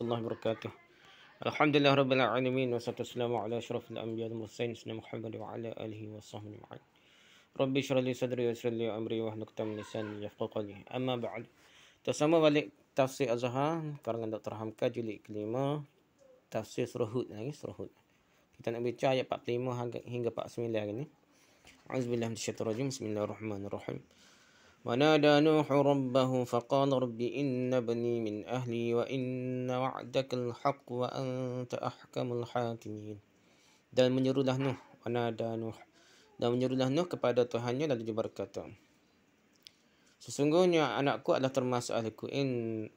الله وبركاته الحمد لله رب العالمين والصلاة والسلام على أشرف الأنبياء والمرسلين سيدنا محمد وعلى آله وصحبه أجمعين ربي اشرح لي صدري ويسر لي أمري واهل نقطة من لساني يفقه قولي أما بعد تسمى ولي تفسير أزهار كرنا دكتور حمكة جلي كلمة تفسير سرهود lagi سرهود kita nak baca ayat 45 hingga 49 hari ni. Auzubillahi minasyaitonir rajim. Bismillahirrahmanirrahim. ونادى نوح ربه فقال رب إن بني من أهلي وإن وعدك الحق وأنت أحكم الحاكمين dan menyerulah Nuh ونادى نوح dan menyerulah Nuh kepada Tuhannya lalu dia berkata Sesungguhnya anakku adalah termasuk ahliku in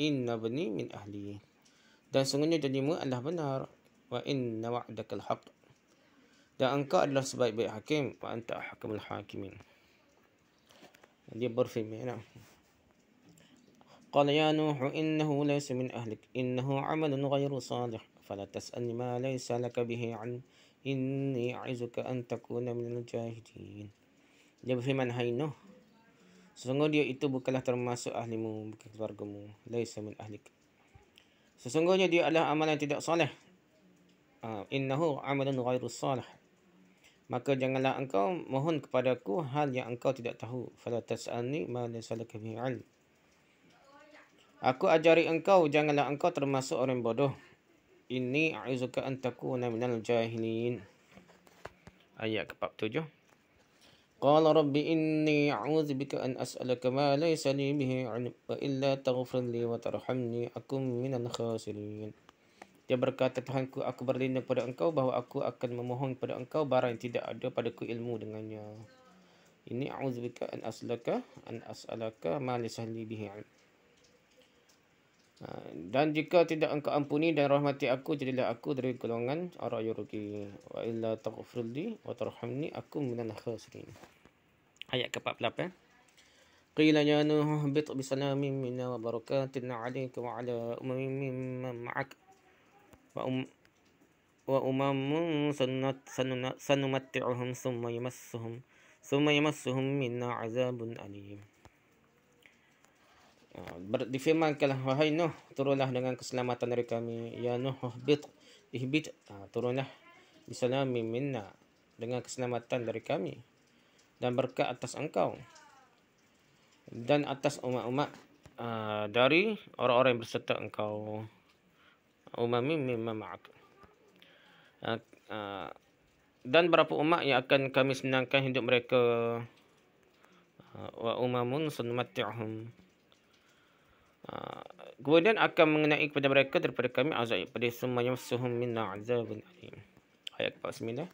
inna bani min ahli dan sesungguhnya janjimu adalah benar wa inna wa'dakal haqq dan engkau adalah sebaik-baik hakim wa anta ahkamul hakimin dia berfirman nah. قال يا نوح إنه ليس من أهلك إنه عمل غير صالح فلا تسألني ما ليس لك به عن إني أعزك أن تكون من الجاهدين Dia berfirman Hai Nuh Sesungguh dia itu bukanlah termasuk ahlimu Bukan keluargamu Laisa min ahlik Sesungguhnya dia adalah amalan tidak salih uh, Innahu amalan ghairu salih Maka janganlah engkau mohon kepadaku hal yang engkau tidak tahu. Fala tas'alni ma laysa laka bihi Aku ajari engkau janganlah engkau termasuk orang bodoh. Ini a'izuka an takuna minal jahilin. Ayat ke-47. Qala rabbi inni a'udzu bika an as'alaka ma laysa li bihi 'ilm wa illa taghfir li wa tarhamni akum minal khasirin. Dia berkata, Tuhanku, aku berlindung kepada engkau bahawa aku akan memohon kepada engkau barang yang tidak ada pada ku ilmu dengannya. Ini a'udzubika an aslaka an as'alaka ma li bihi ah, dan jika tidak engkau ampuni dan rahmati aku jadilah aku dari golongan orang yang rugi wa illa taghfir wa tarhamni aku minal khasirin ayat ke-48 eh? qila ya nuh bit bi salamin minna wa barakatin 'alayka wa 'ala ummi mimman ma'aka wa um, umamun sunnat sanumatti'uhum summa yamassuhum summa yamassuhum minna azabun alim ya, Difirmankanlah wahai Nuh turunlah dengan keselamatan dari kami ya Nuh bit ihbit ha, turunlah disalami minna dengan keselamatan dari kami dan berkat atas engkau dan atas umat-umat uh, dari orang-orang yang berserta engkau umami mimma ma'ak dan berapa umat yang akan kami senangkan hidup mereka wa ya, umamun sunmati'hum ya, kemudian akan mengenai kepada mereka daripada kami azab pada semua yang suhum minna azabun alim ayat ke-9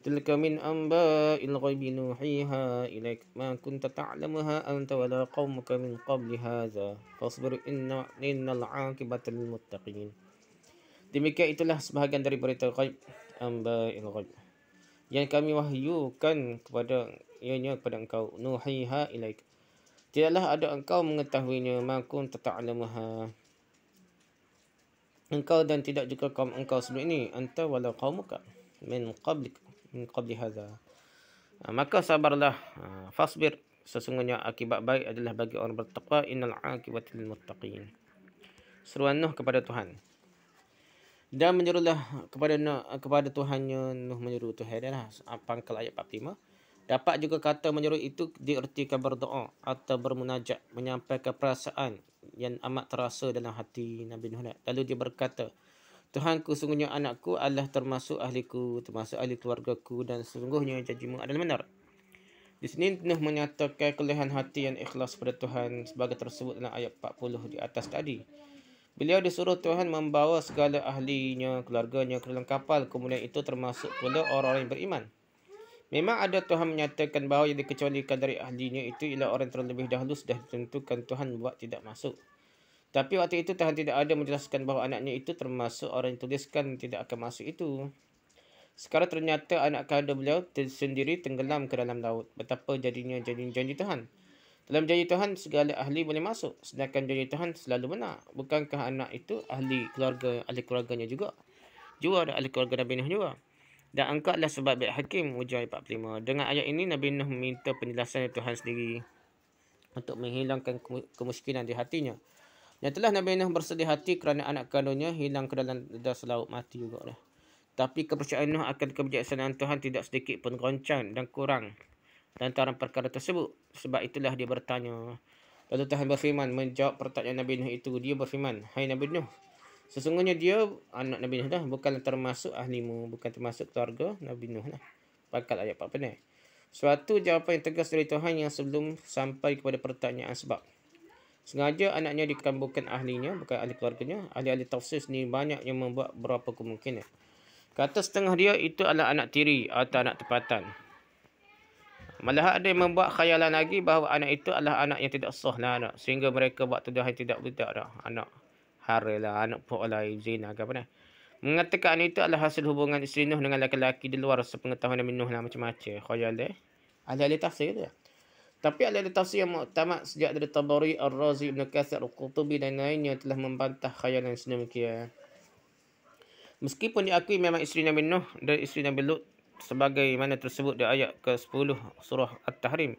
tilka min amba'il ghaibi nuhiha ilaik ma kunta ta'lamuha anta wala qawmuka min qabli haza fasbir inna innal aqibata lil muttaqin Demikian itulah sebahagian dari berita ghaib ambil ghaib yang kami wahyukan kepada ianya kepada engkau nuhiha ilaik tidaklah ada engkau mengetahuinya makum tata'lamuha engkau dan tidak juga kaum engkau sebelum ini anta walau qaumuka min qablik min qabli hadha ah, maka sabarlah ah, fasbir sesungguhnya akibat baik adalah bagi orang bertakwa innal aqibatil muttaqin seruan nuh kepada tuhan dan menyerulah kepada kepada Tuhannya Nuh menyeru Tuhan dia lah pangkal ayat 45 dapat juga kata menyeru itu diertikan berdoa atau bermunajat menyampaikan perasaan yang amat terasa dalam hati Nabi Nuh lah. lalu dia berkata Tuhanku sungguhnya anakku Allah termasuk ahliku termasuk ahli keluargaku dan sungguhnya janjimu adalah benar di sini Nuh menyatakan kelehan hati yang ikhlas kepada Tuhan sebagai tersebut dalam ayat 40 di atas tadi. Beliau disuruh Tuhan membawa segala ahlinya, keluarganya ke dalam kapal. Kemudian itu termasuk pula orang-orang yang beriman. Memang ada Tuhan menyatakan bahawa yang dikecualikan dari ahlinya itu ialah orang terlebih dahulu sudah ditentukan Tuhan buat tidak masuk. Tapi waktu itu Tuhan tidak ada menjelaskan bahawa anaknya itu termasuk orang yang tuliskan tidak akan masuk itu. Sekarang ternyata anak kandung beliau sendiri tenggelam ke dalam laut. Betapa jadinya janji-janji Tuhan. Dalam janji Tuhan, segala ahli boleh masuk. Sedangkan janji Tuhan selalu benar. Bukankah anak itu ahli keluarga ahli keluarganya juga? Juga ada ahli keluarga Nabi Nuh juga. Dan angkatlah sebab baik hakim, ujian ayat 45. Dengan ayat ini, Nabi Nuh meminta penjelasan Tuhan sendiri untuk menghilangkan kemuskinan di hatinya. Dan telah Nabi Nuh bersedih hati kerana anak kandungnya hilang ke dalam das laut mati juga. Tapi kepercayaan Nuh akan kebijaksanaan Tuhan tidak sedikit pun goncang dan kurang lantaran perkara tersebut. Sebab itulah dia bertanya. Lalu Tuhan berfirman menjawab pertanyaan Nabi Nuh itu. Dia berfirman, Hai Nabi Nuh, sesungguhnya dia anak Nabi Nuh dah. Bukan termasuk ahlimu, bukan termasuk keluarga Nabi Nuh lah. Pakal ayat apa Penai. Suatu jawapan yang tegas dari Tuhan yang sebelum sampai kepada pertanyaan sebab. Sengaja anaknya dikambungkan ahlinya, bukan ahli keluarganya. Ahli-ahli tafsir ni banyak yang membuat berapa kemungkinan. Kata setengah dia itu adalah anak tiri atau anak tepatan. Malah ada yang membuat khayalan lagi bahawa anak itu adalah anak yang tidak sah lah anak. Sehingga mereka buat tuduhan yang tidak betul dah. Anak hara lah. Anak pun oleh izin lah. Kan, Mengatakan itu adalah hasil hubungan isteri Nuh dengan lelaki-lelaki di luar sepengetahuan Nabi Nuh lah macam-macam. Khayal eh. Ahli-ahli tafsir tu Tapi ahli-ahli tafsir yang muktamad sejak dari Tabari, al razi Ibn Kasir, Al-Qutubi dan yang telah membantah khayalan sedemikian. Meskipun diakui memang isteri Nabi Nuh dan isteri Nabi Lut Sebagai mana tersebut di ayat ke-10 surah At-Tahrim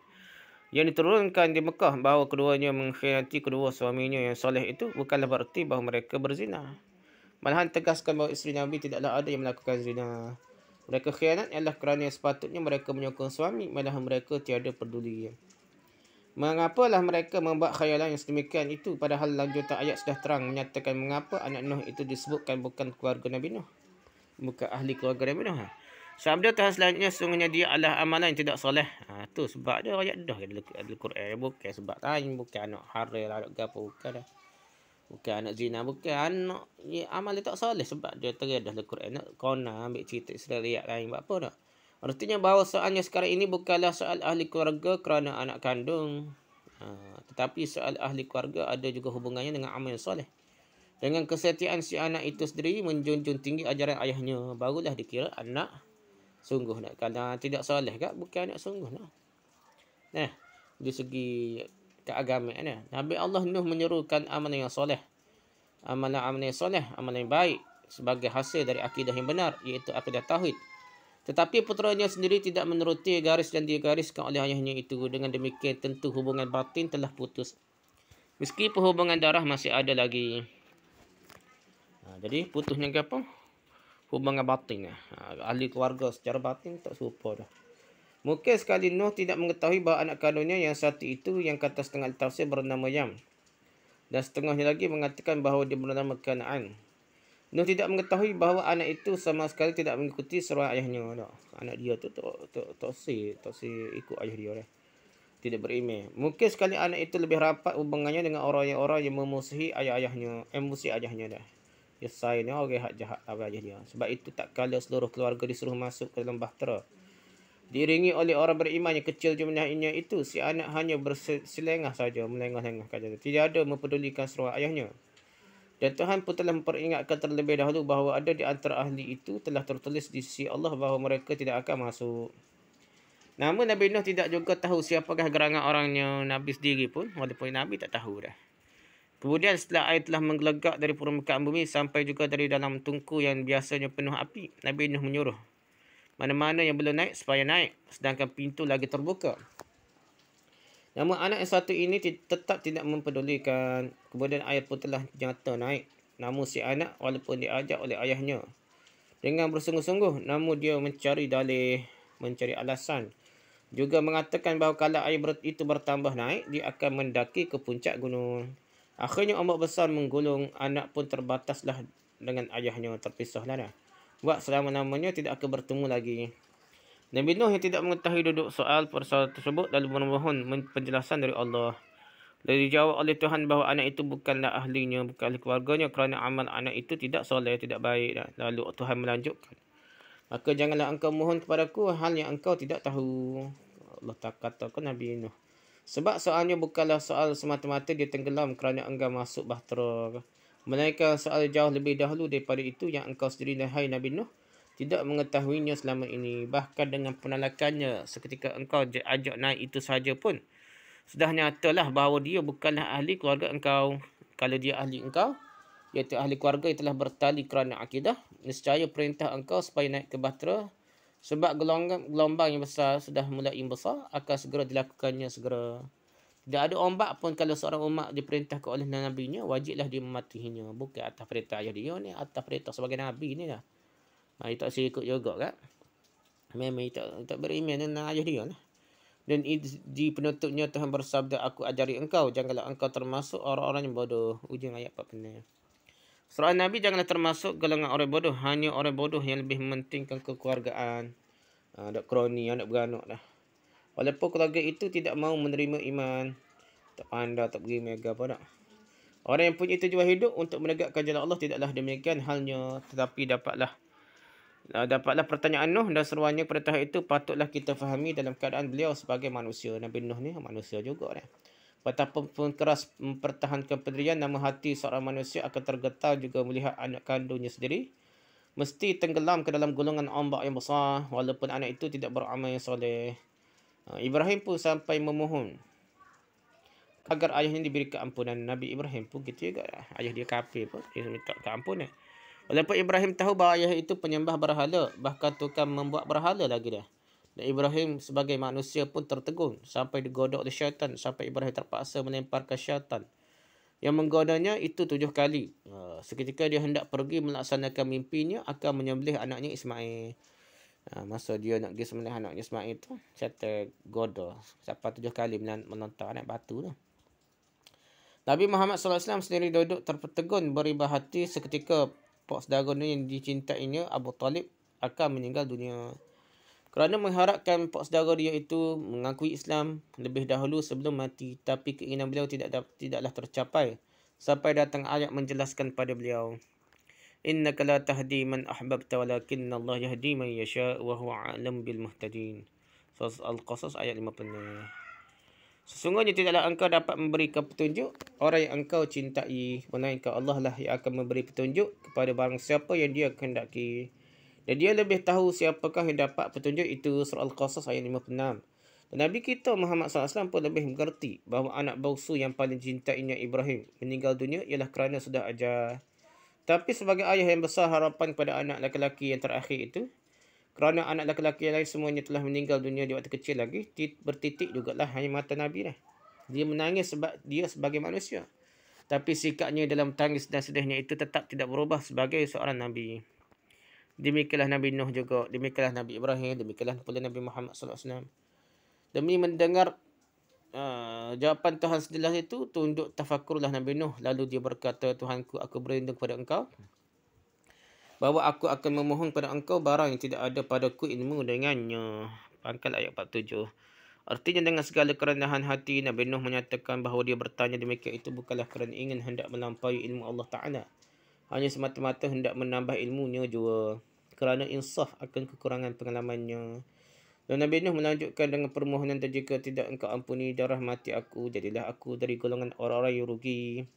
yang diturunkan di Mekah bahawa keduanya mengkhianati kedua suaminya yang soleh itu bukanlah berarti bahawa mereka berzina. Malahan tegaskan bahawa isteri Nabi tidaklah ada yang melakukan zina. Mereka khianat ialah kerana sepatutnya mereka menyokong suami malah mereka tiada peduli. Mengapalah mereka membuat khayalan yang sedemikian itu padahal lanjutan ayat sudah terang menyatakan mengapa anak Nuh itu disebutkan bukan keluarga Nabi Nuh. Bukan ahli keluarga Nabi Nuh. Ha? Sabda Tuhan selanjutnya sungguhnya dia adalah amalan yang tidak soleh. Ha, tu sebab dia ayat dah dalam Al-Quran. Bukan sebab tanya. Bukan anak hara lah. Anak gapa. Bukan lah. Bukan anak zina. Bukan anak ya, amalan dia tak soleh. Sebab dia terhadap dalam Al-Quran. Nak kona ambil cerita Israel ayat lain. Buat apa nak? Artinya bahawa soalnya sekarang ini bukanlah soal ahli keluarga kerana anak kandung. Ha, tetapi soal ahli keluarga ada juga hubungannya dengan amal yang soleh. Dengan kesetiaan si anak itu sendiri menjunjung tinggi ajaran ayahnya. Barulah dikira anak sungguh nak kalau tidak soleh kak bukan nak sungguh nak nah di segi keagamaan ni Nabi Allah Nuh menyerukan amalan yang soleh yang amalan yang soleh amalan yang baik sebagai hasil dari akidah yang benar iaitu akidah tauhid tetapi putranya sendiri tidak menuruti garis yang digariskan oleh ayahnya itu dengan demikian tentu hubungan batin telah putus meskipun hubungan darah masih ada lagi ha, jadi putusnya ke apa? hubungan batin ya. ahli keluarga secara batin tak serupa dah. Mungkin sekali Nuh tidak mengetahui bahawa anak kandungnya yang satu itu yang kata setengah tafsir bernama Yam. Dan setengahnya lagi mengatakan bahawa dia bernama Kanaan. Nuh tidak mengetahui bahawa anak itu sama sekali tidak mengikuti seruan ayahnya. Anak, anak dia tu tak tak tak si, tak si ikut ayah dia. Lah. Tidak berime. Mungkin sekali anak itu lebih rapat hubungannya dengan orang-orang yang memusuhi ayah-ayahnya. Eh, Emosi ayahnya dah. Yesai ni orang hak jahat tak berajah dia. Sebab itu tak kala seluruh keluarga disuruh masuk ke dalam bahtera. Diringi oleh orang beriman yang kecil jumlahnya itu, si anak hanya berselengah saja, melengah-lengah kajian. Tidak ada mempedulikan seruan ayahnya. Dan Tuhan pun telah memperingatkan terlebih dahulu bahawa ada di antara ahli itu telah tertulis di sisi Allah bahawa mereka tidak akan masuk. Namun Nabi Nuh tidak juga tahu siapakah gerangan orangnya Nabi sendiri pun, walaupun Nabi tak tahu dah. Kemudian setelah air telah menggelegak dari permukaan bumi sampai juga dari dalam tungku yang biasanya penuh api, Nabi Nuh menyuruh. Mana-mana yang belum naik supaya naik sedangkan pintu lagi terbuka. Namun anak yang satu ini tetap tidak mempedulikan. Kemudian air pun telah nyata naik. Namun si anak walaupun diajak oleh ayahnya. Dengan bersungguh-sungguh, namun dia mencari dalih, mencari alasan. Juga mengatakan bahawa kalau air itu bertambah naik, dia akan mendaki ke puncak gunung. Akhirnya ombak besar menggulung anak pun terbataslah dengan ayahnya terpisahlah dah. Buat selama-lamanya tidak akan bertemu lagi. Nabi Nuh yang tidak mengetahui duduk soal persoalan tersebut lalu memohon penjelasan dari Allah. Lalu dijawab oleh Tuhan bahawa anak itu bukanlah ahlinya, bukan ahli keluarganya kerana amal anak itu tidak soleh, tidak baik. Lalu Tuhan melanjutkan. Maka janganlah engkau mohon kepadaku hal yang engkau tidak tahu. Allah tak kata ke Nabi Nuh. Sebab soalnya bukanlah soal semata-mata dia tenggelam kerana enggan masuk bahtera. Melainkan soal jauh lebih dahulu daripada itu yang engkau sendiri lahai Nabi Nuh tidak mengetahuinya selama ini. Bahkan dengan penalakannya seketika engkau ajak naik itu sahaja pun. Sudah nyatalah bahawa dia bukanlah ahli keluarga engkau. Kalau dia ahli engkau, iaitu ahli keluarga yang telah bertali kerana akidah, Niscaya perintah engkau supaya naik ke bahtera sebab gelombang, gelombang yang besar sudah mulai besar, akan segera dilakukannya segera. Tidak ada ombak pun kalau seorang umat diperintahkan oleh Nabi nya, wajiblah dia mematuhinya. Bukan atas perintah ayah dia ni, atas perintah sebagai Nabi ni lah. Ha, dia tak sikut juga kan. Memang dia tak, tak beriman dengan ayah dia lah. Dan di penutupnya Tuhan bersabda, aku ajari engkau. Janganlah engkau termasuk orang-orang yang bodoh. ujung ayat 4 penuh. Surah Nabi janganlah termasuk golongan orang bodoh. Hanya orang bodoh yang lebih mementingkan kekeluargaan. Ada ha, kroni, anak beranak dah. Walaupun keluarga itu tidak mahu menerima iman. Tak pandai, tak beri mega apa tak. Orang yang punya tujuan hidup untuk menegakkan jalan Allah tidaklah demikian halnya. Tetapi dapatlah. Ha, dapatlah pertanyaan Nuh dan seruannya pada tahap itu patutlah kita fahami dalam keadaan beliau sebagai manusia. Nabi Nuh ni manusia juga. Dia. Betapapun keras mempertahankan pendirian, nama hati seorang manusia akan tergetar juga melihat anak kandungnya sendiri. Mesti tenggelam ke dalam gulungan ombak yang besar walaupun anak itu tidak beramal yang soleh. Ha, Ibrahim pun sampai memohon agar ayahnya diberi keampunan. Nabi Ibrahim pun gitu juga. Ayah dia kafir pun. Dia minta keampunan. Walaupun Ibrahim tahu bahawa ayah itu penyembah berhala. Bahkan tukang membuat berhala lagi dah. Dan Ibrahim sebagai manusia pun tertegun sampai digodok oleh syaitan sampai Ibrahim terpaksa melemparkan syaitan. Yang menggodanya itu tujuh kali. Ha, seketika dia hendak pergi melaksanakan mimpinya akan menyembelih anaknya Ismail. Ha, masa dia nak pergi sembelih anaknya Ismail itu syaitan goda. Sampai tujuh kali menonton anak batu tu. Nabi Muhammad SAW sendiri duduk terpetegun beribah hati seketika pok sedara yang dicintainya Abu Talib akan meninggal dunia. Kerana mengharapkan pak saudara dia itu mengakui Islam lebih dahulu sebelum mati tapi keinginan beliau tidak tidaklah tercapai sampai datang ayat menjelaskan pada beliau Innaka la tahdi man ahbabta walakinna Allah yahdi man yasha wa huwa a'lam bil muhtadin. Surah Al-Qasas ayat 56. Sesungguhnya tidaklah engkau dapat memberi petunjuk orang yang engkau cintai melainkan Allah lah yang akan memberi petunjuk kepada barang siapa yang dia kehendaki. Dan dia lebih tahu siapakah yang dapat petunjuk itu surah Al-Qasas ayat 56. Dan Nabi kita Muhammad SAW pun lebih mengerti bahawa anak bongsu yang paling cinta cintainya Ibrahim meninggal dunia ialah kerana sudah ajar. Tapi sebagai ayah yang besar harapan kepada anak lelaki yang terakhir itu, kerana anak lelaki yang lain semuanya telah meninggal dunia di waktu kecil lagi, bertitik juga lah hanya mata Nabi lah. Dia menangis sebab dia sebagai manusia. Tapi sikapnya dalam tangis dan sedihnya itu tetap tidak berubah sebagai seorang Nabi. Demikianlah Nabi Nuh juga. Demikianlah Nabi Ibrahim. Demikianlah pula Nabi Muhammad SAW. Demi mendengar uh, jawapan Tuhan setelah itu, tunduk tafakurlah Nabi Nuh. Lalu dia berkata, Tuhanku, aku berlindung kepada engkau. Bahawa aku akan memohon kepada engkau barang yang tidak ada padaku ilmu dengannya. Pangkal ayat 47. Artinya dengan segala kerendahan hati, Nabi Nuh menyatakan bahawa dia bertanya demikian itu bukanlah kerana ingin hendak melampaui ilmu Allah Ta'ala. Hanya semata-mata hendak menambah ilmunya jua kerana insaf akan kekurangan pengalamannya. Dan Nabi Nuh melanjutkan dengan permohonan dan jika tidak engkau ampuni darah mati aku, jadilah aku dari golongan orang-orang yang rugi.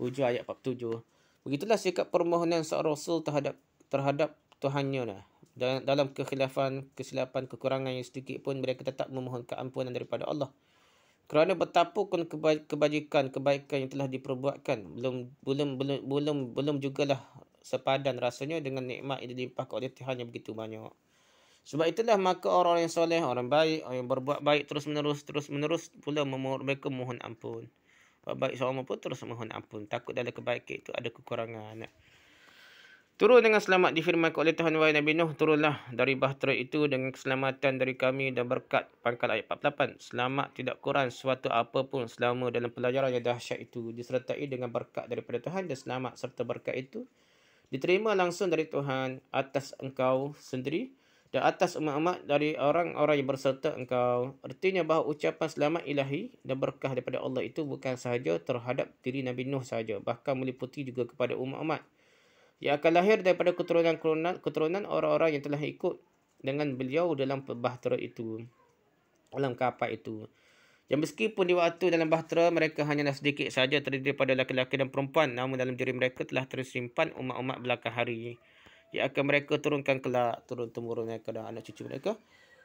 Hujur ayat 47. Begitulah sikap permohonan seorang Rasul terhadap terhadap Tuhannya. Lah. Dan dalam kekhilafan, kesilapan, kekurangan yang sedikit pun mereka tetap memohon keampunan daripada Allah kerana pun kebajikan kebaikan yang telah diperbuatkan belum belum belum belum, belum juga lah sepadan rasanya dengan nikmat yang dilimpah oleh Tuhan yang begitu banyak. Sebab itulah maka orang yang soleh, orang baik, orang yang berbuat baik terus menerus terus menerus pula memohon mereka mohon ampun. Baik seorang pun terus mohon ampun. Takut dalam kebaikan itu ada kekurangan. Turun dengan selamat difirmankan oleh Tuhan Nabi Nuh. Turunlah dari bahtera itu dengan keselamatan dari kami dan berkat pangkal ayat 48. Selamat tidak kurang suatu apapun selama dalam pelajaran yang dahsyat itu. Disertai dengan berkat daripada Tuhan dan selamat serta berkat itu. Diterima langsung dari Tuhan atas engkau sendiri. Dan atas umat-umat dari orang-orang yang berserta engkau. Artinya bahawa ucapan selamat ilahi dan berkah daripada Allah itu bukan sahaja terhadap diri Nabi Nuh sahaja. Bahkan meliputi juga kepada umat-umat ia akan lahir daripada keturunan-keturunan keturunan keturunan orang orang yang telah ikut dengan beliau dalam bahtera itu. Dalam kapal itu. Yang meskipun di waktu dalam bahtera mereka hanyalah sedikit saja terdiri daripada lelaki-lelaki dan perempuan. Namun dalam diri mereka telah tersimpan umat-umat belakang hari. Ia akan mereka turunkan kelak turun-temurun mereka dan anak cucu mereka.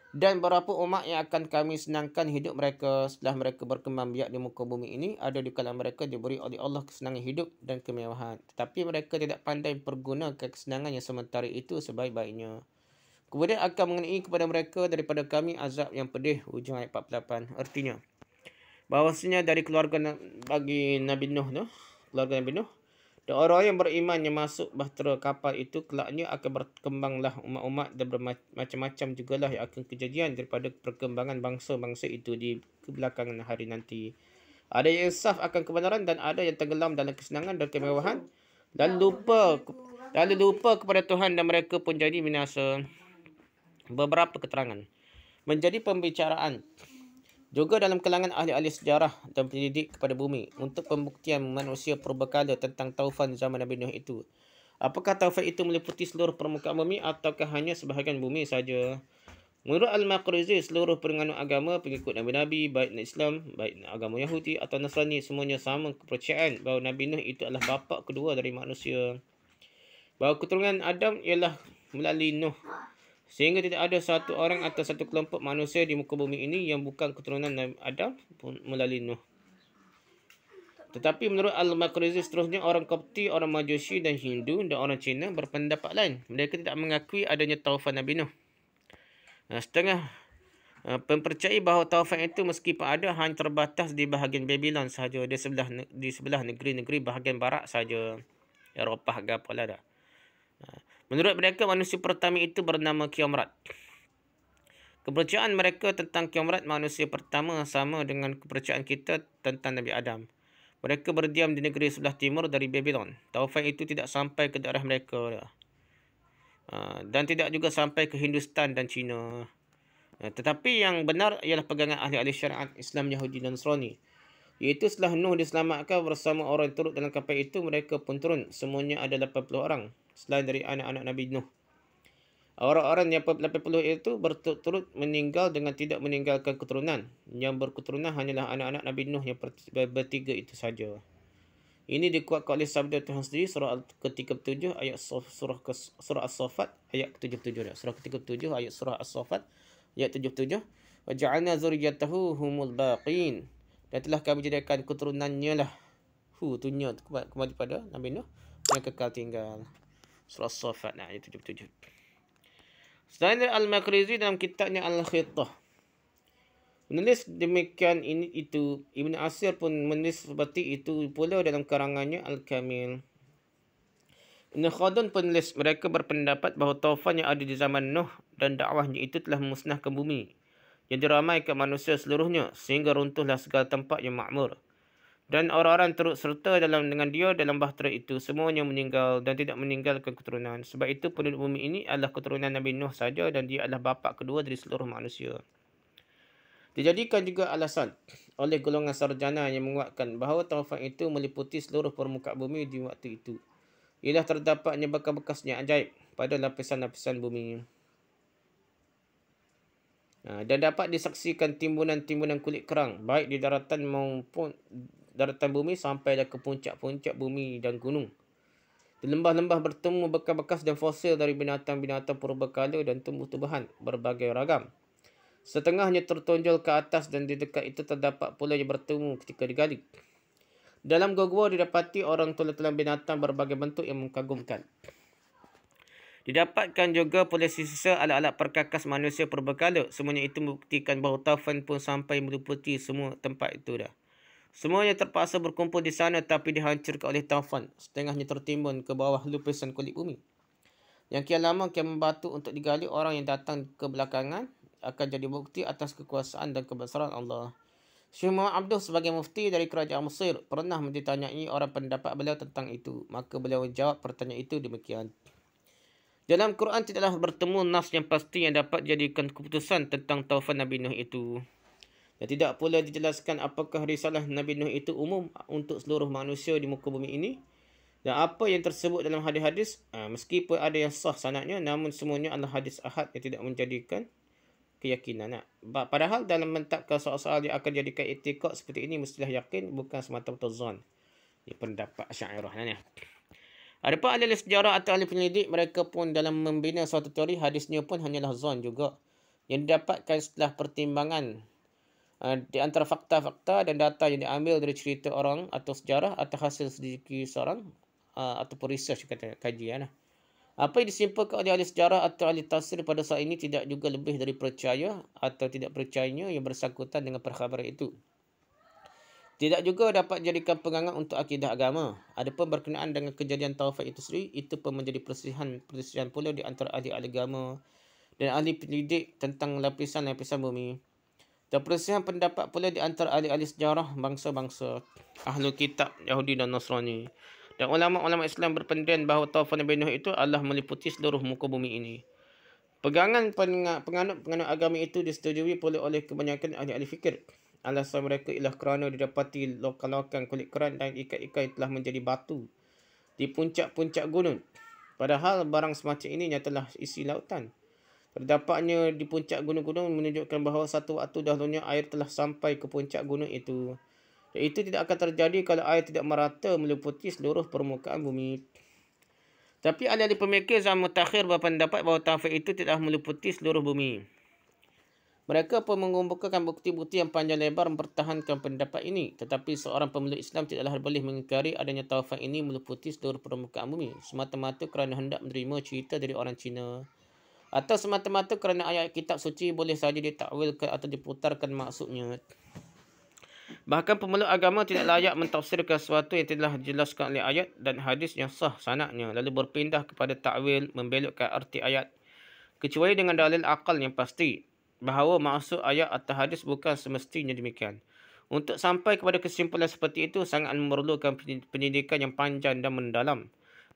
Dan berapa umat yang akan kami senangkan hidup mereka setelah mereka berkembang biak di muka bumi ini ada di kalangan mereka diberi oleh Allah kesenangan hidup dan kemewahan. Tetapi mereka tidak pandai pergunakan kesenangan yang sementara itu sebaik-baiknya. Kemudian akan mengenai kepada mereka daripada kami azab yang pedih. Ujung ayat 48. Artinya, bahawasanya dari keluarga bagi Nabi Nuh keluarga Nabi Nuh, dan orang yang beriman yang masuk bahtera kapal itu kelaknya akan berkembanglah umat-umat dan bermacam-macam juga lah yang akan kejadian daripada perkembangan bangsa-bangsa itu di kebelakangan hari nanti. Ada yang insaf akan kebenaran dan ada yang tenggelam dalam kesenangan dan kemewahan dan lupa dan lupa kepada Tuhan dan mereka pun jadi minasa Beberapa keterangan. Menjadi pembicaraan. Juga dalam kelangan ahli-ahli sejarah dan penyelidik kepada bumi untuk pembuktian manusia perbekala tentang taufan zaman Nabi Nuh itu. Apakah taufan itu meliputi seluruh permukaan bumi ataukah hanya sebahagian bumi saja? Menurut Al-Maqrizi, seluruh penganut agama, pengikut Nabi-Nabi, baik Islam, baik agama Yahudi atau Nasrani, semuanya sama kepercayaan bahawa Nabi Nuh itu adalah bapa kedua dari manusia. Bahawa keturunan Adam ialah melalui Nuh. Sehingga tidak ada satu orang atau satu kelompok manusia di muka bumi ini yang bukan keturunan Nabi Adam melalui Nuh. Tetapi menurut Al-Makrizi seterusnya orang Kopti, orang Majusi dan Hindu dan orang Cina berpendapat lain. Mereka tidak mengakui adanya taufan Nabi Nuh. Eh, setengah uh, eh, mempercayai bahawa taufan itu meskipun ada hanya terbatas di bahagian Babylon sahaja. Di sebelah di sebelah negeri-negeri bahagian barat sahaja. Eropah ke apalah dah. Eh, Menurut mereka, manusia pertama itu bernama Kiamrat. Kepercayaan mereka tentang Kiamrat manusia pertama sama dengan kepercayaan kita tentang Nabi Adam. Mereka berdiam di negeri sebelah timur dari Babylon. Taufan itu tidak sampai ke daerah mereka. Ah, dan tidak juga sampai ke Hindustan dan China. Ah, tetapi yang benar ialah pegangan ahli-ahli syariat Islam, Yahudi dan Nasrani. Iaitu setelah Nuh diselamatkan bersama orang turut dalam kapal itu, mereka pun turun. Semuanya ada 80 orang selain dari anak-anak Nabi Nuh. Orang-orang yang 80 itu berturut-turut meninggal dengan tidak meninggalkan keturunan. Yang berketurunan hanyalah anak-anak Nabi Nuh yang bertiga itu saja. Ini dikuatkan oleh sabda Tuhan sendiri surah ke-37 ayat surah ke surah As-Saffat ayat ke-77 Surah ke-37 ayat surah As-Saffat ayat 77 wa ja'alna zurriyyatahu humul baqin dan telah kami jadikan keturunannya lah hu tunya kembali kepada Nabi Nuh yang kekal tinggal. Surah Safat nah, ayat 77. Sedangkan Al-Makrizi dalam kitabnya Al-Khitah. Menulis demikian ini itu, Ibn Asir pun menulis seperti itu pula dalam karangannya Al-Kamil. Ibn Khadun penulis, mereka berpendapat bahawa taufan yang ada di zaman Nuh dan dakwahnya itu telah memusnah ke bumi. Yang diramaikan manusia seluruhnya sehingga runtuhlah segala tempat yang makmur dan orang-orang turut serta dalam dengan dia dalam bahtera itu semuanya meninggal dan tidak meninggalkan keturunan sebab itu penduduk bumi ini adalah keturunan Nabi Nuh saja dan dia adalah bapa kedua dari seluruh manusia dijadikan juga alasan oleh golongan sarjana yang menguatkan bahawa taufan itu meliputi seluruh permukaan bumi di waktu itu ialah terdapatnya bekas-bekasnya ajaib pada lapisan-lapisan bumi ha, dan dapat disaksikan timbunan-timbunan kulit kerang baik di daratan maupun daratan bumi sampai ke puncak-puncak bumi dan gunung. Di lembah-lembah bertemu bekas-bekas dan fosil dari binatang-binatang purba kala dan tumbuh-tumbuhan berbagai ragam. Setengahnya tertonjol ke atas dan di dekat itu terdapat pula yang bertemu ketika digali. Dalam gua-gua didapati orang tulang-tulang binatang berbagai bentuk yang mengagumkan. Didapatkan juga pula sisa alat-alat perkakas manusia purba kala. Semuanya itu membuktikan bahawa Taufan pun sampai meliputi semua tempat itu dah. Semuanya terpaksa berkumpul di sana tapi dihancurkan oleh taufan. Setengahnya tertimbun ke bawah lupisan kulit bumi. Yang kian lama kian membatu untuk digali orang yang datang ke belakangan akan jadi bukti atas kekuasaan dan kebesaran Allah. Syekh Muhammad Abdul sebagai mufti dari kerajaan Mesir pernah ditanyai orang pendapat beliau tentang itu. Maka beliau menjawab pertanyaan itu demikian. Dalam Quran tidaklah bertemu nas yang pasti yang dapat jadikan keputusan tentang taufan Nabi Nuh itu. Dan tidak pula dijelaskan apakah risalah Nabi Nuh itu umum untuk seluruh manusia di muka bumi ini. Dan apa yang tersebut dalam hadis-hadis, ah, meskipun ada yang sah sanatnya, namun semuanya adalah hadis ahad yang tidak menjadikan keyakinan. Padahal dalam mentakkan soal-soal yang akan jadikan etikot seperti ini, mestilah yakin bukan semata-mata zon. Ini pendapat syairah. Ada lah Adapun ahli sejarah atau ahli penyelidik, mereka pun dalam membina suatu teori, hadisnya pun hanyalah zon juga. Yang didapatkan setelah pertimbangan Ah, di antara fakta-fakta dan data yang diambil dari cerita orang atau sejarah atau hasil sediki seorang uh, ataupun research kata kajian. Uh. Apa yang disimpulkan oleh ahli sejarah atau ahli tafsir pada saat ini tidak juga lebih dari percaya atau tidak percayanya yang bersangkutan dengan perkhabaran itu. Tidak juga dapat jadikan pengangat untuk akidah agama. Adapun berkenaan dengan kejadian taufik itu sendiri, itu pun menjadi persisian-persisian pula di antara ahli agama dan ahli penyelidik tentang lapisan-lapisan bumi. Terperselisihan pendapat pula di antara ahli-ahli sejarah bangsa-bangsa ahlu kitab Yahudi dan Nasrani. Dan ulama-ulama Islam berpendirian bahawa Taufan bin Nuh itu Allah meliputi seluruh muka bumi ini. Pegangan penganut-penganut agama itu disetujui pula oleh kebanyakan ahli-ahli fikir. Alasan mereka ialah kerana didapati lokal-lokal kulit keran dan ikat-ikat yang telah menjadi batu di puncak-puncak gunung. Padahal barang semacam ini nyatalah isi lautan. Terdapatnya di puncak gunung-gunung menunjukkan bahawa satu waktu dahulunya air telah sampai ke puncak gunung itu. itu tidak akan terjadi kalau air tidak merata meliputi seluruh permukaan bumi. Tapi ada di pemikir zaman mutakhir berpendapat bahawa taufik itu tidak meliputi seluruh bumi. Mereka pun mengumpulkan bukti-bukti yang panjang lebar mempertahankan pendapat ini. Tetapi seorang pemeluk Islam tidaklah boleh mengingkari adanya taufan ini meliputi seluruh permukaan bumi. Semata-mata kerana hendak menerima cerita dari orang Cina. Atau semata-mata kerana ayat kitab suci boleh saja ditakwilkan atau diputarkan maksudnya. Bahkan pemeluk agama tidak layak mentafsirkan sesuatu yang telah dijelaskan oleh ayat dan hadis yang sah sanaknya lalu berpindah kepada takwil membelokkan erti ayat kecuali dengan dalil akal yang pasti bahawa maksud ayat atau hadis bukan semestinya demikian. Untuk sampai kepada kesimpulan seperti itu sangat memerlukan pendidikan yang panjang dan mendalam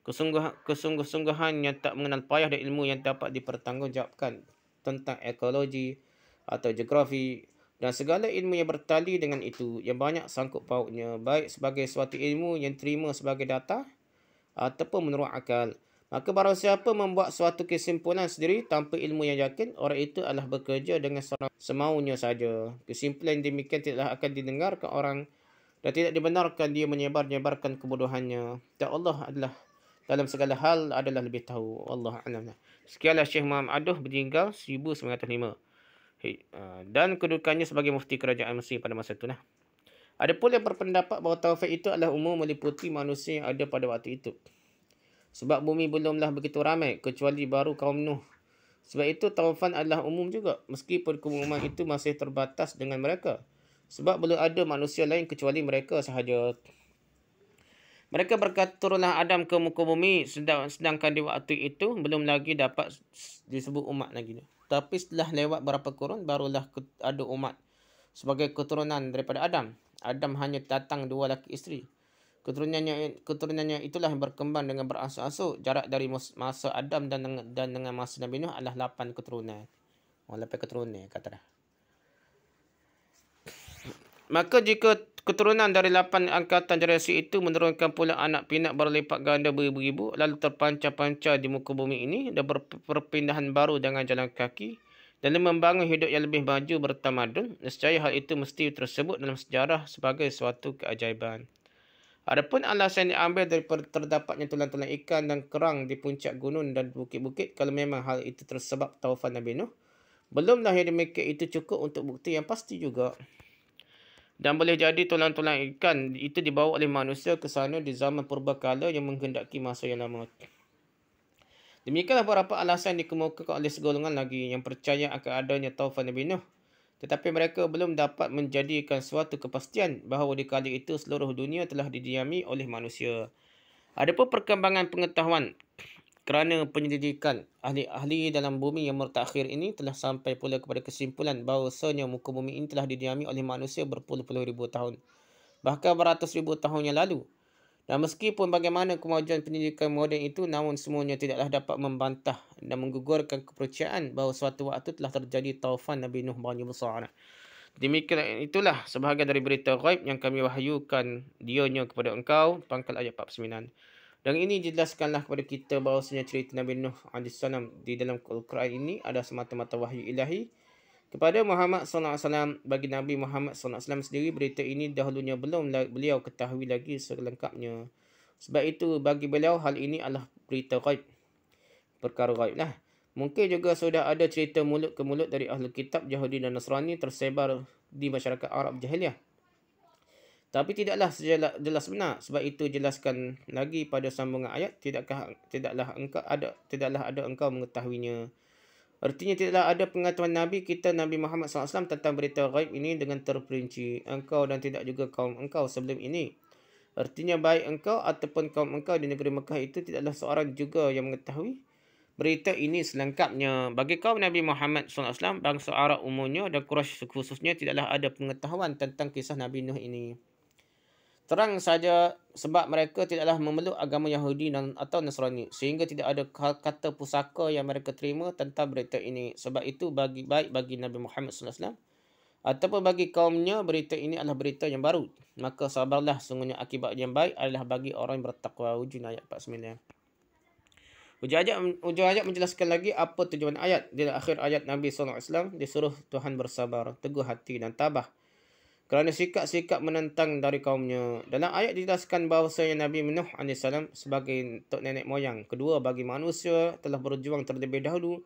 kesungguh kesungguhannya yang tak mengenal payah dan ilmu yang dapat dipertanggungjawabkan tentang ekologi atau geografi dan segala ilmu yang bertali dengan itu yang banyak sangkut pautnya baik sebagai suatu ilmu yang terima sebagai data ataupun menurut akal maka barang siapa membuat suatu kesimpulan sendiri tanpa ilmu yang yakin orang itu adalah bekerja dengan seorang semaunya saja kesimpulan demikian tidak akan didengarkan orang dan tidak dibenarkan dia menyebar-nyebarkan kebodohannya dan Allah adalah dalam segala hal adalah lebih tahu. Allah alam. Sekianlah Syekh Muhammad Aduh meninggal 1905. Ah, dan kedudukannya sebagai mufti kerajaan Mesir pada masa itu. Ada pula yang berpendapat bahawa taufik itu adalah umum meliputi manusia yang ada pada waktu itu. Sebab bumi belumlah begitu ramai kecuali baru kaum Nuh. Sebab itu taufan adalah umum juga meskipun keumuman itu masih terbatas dengan mereka. Sebab belum ada manusia lain kecuali mereka sahaja. Mereka berkata turunlah Adam ke muka bumi sedangkan di waktu itu belum lagi dapat disebut umat lagi. Tapi setelah lewat berapa kurun barulah ada umat sebagai keturunan daripada Adam. Adam hanya datang dua laki isteri. Keturunannya, keturunannya itulah yang berkembang dengan berasuk-asuk. Jarak dari masa Adam dan dengan, dan dengan masa Nabi Nuh adalah lapan keturunan. Oh, lapan keturunan kata dah. Maka jika keturunan dari lapan angkatan generasi itu menurunkan pula anak pinak berlipat ganda beribu-ribu lalu terpancar-pancar di muka bumi ini dan berpindahan baru dengan jalan kaki dan membangun hidup yang lebih maju bertamadun. Nescaya hal itu mesti tersebut dalam sejarah sebagai suatu keajaiban. Adapun alasan yang diambil dari terdapatnya tulang-tulang ikan dan kerang di puncak gunung dan bukit-bukit kalau memang hal itu tersebab taufan Nabi Nuh, belum lahir demikian itu cukup untuk bukti yang pasti juga dan boleh jadi tulang-tulang ikan itu dibawa oleh manusia ke sana di zaman purbakala yang menghendaki masa yang lama. Demikianlah beberapa alasan dikemukakan oleh segolongan lagi yang percaya akan adanya Taufan Nabi Nuh. Tetapi mereka belum dapat menjadikan suatu kepastian bahawa di kali itu seluruh dunia telah didiami oleh manusia. Adapun perkembangan pengetahuan kerana penyelidikan ahli-ahli dalam bumi yang mertakhir ini telah sampai pula kepada kesimpulan bahawasanya muka bumi ini telah didiami oleh manusia berpuluh-puluh ribu tahun. Bahkan beratus ribu tahun yang lalu. Dan meskipun bagaimana kemajuan penyelidikan moden itu, namun semuanya tidaklah dapat membantah dan menggugurkan kepercayaan bahawa suatu waktu telah terjadi taufan Nabi Nuh Bani Musa'ana. Demikian itulah sebahagian dari berita ghaib yang kami wahyukan dianya kepada engkau. Pangkal ayat 49. Dan ini jelaskanlah kepada kita bahawasanya cerita Nabi Nuh AS di dalam Al-Quran ini ada semata-mata wahyu ilahi. Kepada Muhammad SAW, bagi Nabi Muhammad SAW sendiri, berita ini dahulunya belum beliau ketahui lagi selengkapnya. Sebab itu, bagi beliau, hal ini adalah berita gaib. Perkara gaib lah. Mungkin juga sudah ada cerita mulut ke mulut dari ahli kitab Yahudi dan Nasrani tersebar di masyarakat Arab Jahiliyah. Tapi tidaklah sejelas, jelas benar sebab itu jelaskan lagi pada sambungan ayat tidakkah tidaklah engkau ada tidaklah ada engkau mengetahuinya. Artinya tidaklah ada pengetahuan Nabi kita Nabi Muhammad SAW tentang berita gaib ini dengan terperinci engkau dan tidak juga kaum engkau sebelum ini. Artinya baik engkau ataupun kaum engkau di negeri Mekah itu tidaklah seorang juga yang mengetahui berita ini selengkapnya. Bagi kaum Nabi Muhammad SAW, bangsa Arab umumnya dan Quraisy khususnya tidaklah ada pengetahuan tentang kisah Nabi Nuh ini. Terang saja sebab mereka tidaklah memeluk agama Yahudi dan atau Nasrani sehingga tidak ada kata pusaka yang mereka terima tentang berita ini. Sebab itu bagi baik bagi Nabi Muhammad SAW ataupun bagi kaumnya berita ini adalah berita yang baru. Maka sabarlah sungguhnya akibat yang baik adalah bagi orang yang bertakwa. Ujian ayat 49. Ujian ayat, ujian ayat menjelaskan lagi apa tujuan ayat. Di akhir ayat Nabi SAW disuruh Tuhan bersabar, teguh hati dan tabah kerana sikap-sikap menentang dari kaumnya. Dalam ayat dijelaskan bahawasanya Nabi Nuh AS sebagai tok nenek moyang. Kedua, bagi manusia telah berjuang terlebih dahulu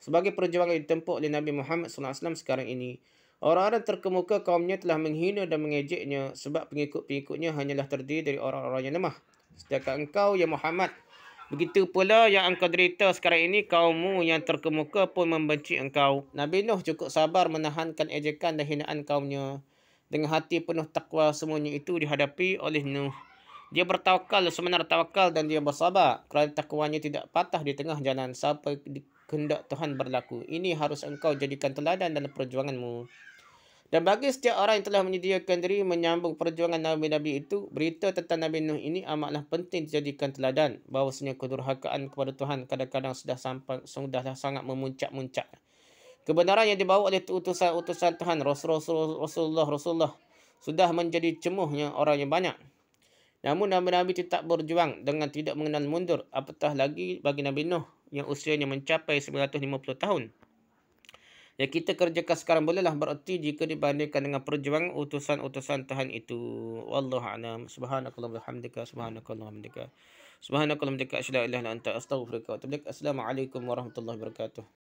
sebagai perjuangan yang ditempuh oleh Nabi Muhammad SAW sekarang ini. Orang-orang terkemuka kaumnya telah menghina dan mengejeknya sebab pengikut-pengikutnya hanyalah terdiri dari orang-orang yang lemah. Sedangkan engkau, ya Muhammad, Begitu pula yang engkau derita sekarang ini kaummu yang terkemuka pun membenci engkau. Nabi Nuh cukup sabar menahankan ejekan dan hinaan kaumnya dengan hati penuh takwa semuanya itu dihadapi oleh Nuh. Dia bertawakal, sebenar tawakal dan dia bersabar kerana takwanya tidak patah di tengah jalan sampai kehendak Tuhan berlaku. Ini harus engkau jadikan teladan dalam perjuanganmu. Dan bagi setiap orang yang telah menyediakan diri menyambung perjuangan Nabi-Nabi itu, berita tentang Nabi Nuh ini amatlah penting dijadikan teladan bahawasanya kedurhakaan kepada Tuhan kadang-kadang sudah sampai sudah sangat memuncak-muncak. Kebenaran yang dibawa oleh utusan-utusan Tuhan Rasulullah Rasulullah sudah menjadi cemuhnya orang yang banyak. Namun Nabi-Nabi tetap berjuang dengan tidak mengenal mundur apatah lagi bagi Nabi Nuh yang usianya mencapai 950 tahun. Ya kita kerjakan sekarang bolehlah bererti jika dibandingkan dengan perjuangan utusan-utusan Tuhan itu. Wallahu a'lam. Subhanakallah walhamdulillah. Subhanakallah walhamdulillah. Subhanakallah walhamdulillah. Asyhadu an la ilaha illa anta astaghfiruka wa atubu ilaik. Assalamualaikum warahmatullahi wabarakatuh.